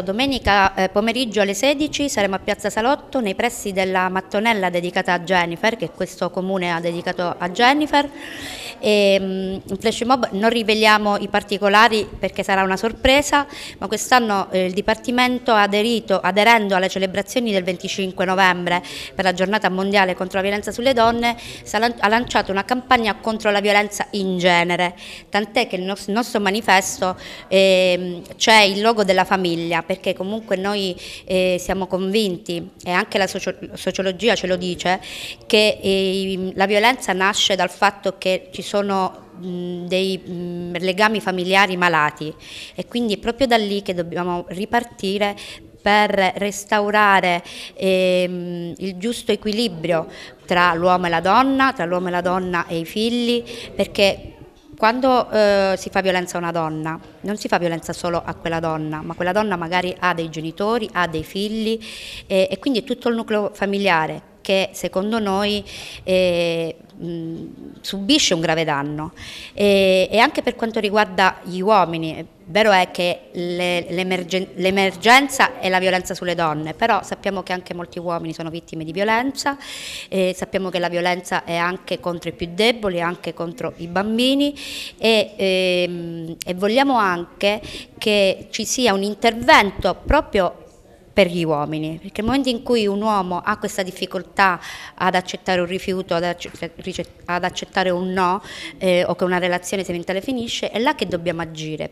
Domenica eh, pomeriggio alle 16 saremo a Piazza Salotto nei pressi della mattonella dedicata a Jennifer, che questo comune ha dedicato a Jennifer. E, ehm, flash mob non riveliamo i particolari perché sarà una sorpresa, ma quest'anno eh, il Dipartimento ha aderito, aderendo alle celebrazioni del 25 novembre per la giornata mondiale contro la violenza sulle donne, ha lanciato una campagna contro la violenza in genere, tant'è che nel nostro manifesto ehm, c'è il logo della famiglia perché comunque noi eh, siamo convinti e anche la sociologia ce lo dice che eh, la violenza nasce dal fatto che ci sono dei legami familiari malati e quindi è proprio da lì che dobbiamo ripartire per restaurare ehm, il giusto equilibrio tra l'uomo e la donna, tra l'uomo e la donna e i figli, perché quando eh, si fa violenza a una donna, non si fa violenza solo a quella donna, ma quella donna magari ha dei genitori, ha dei figli eh, e quindi è tutto il nucleo familiare che secondo noi eh, mh, subisce un grave danno e, e, anche per quanto riguarda gli uomini, eh, vero è che le, l'emergenza è la violenza sulle donne, però sappiamo che anche molti uomini sono vittime di violenza, eh, sappiamo che la violenza è anche contro i più deboli, anche contro i bambini e, ehm, e vogliamo anche che ci sia un intervento proprio per gli uomini, perché nel momento in cui un uomo ha questa difficoltà ad accettare un rifiuto, ad, cioè, accettare un no eh, o che una relazione sentimentale finisce, è là che dobbiamo agire,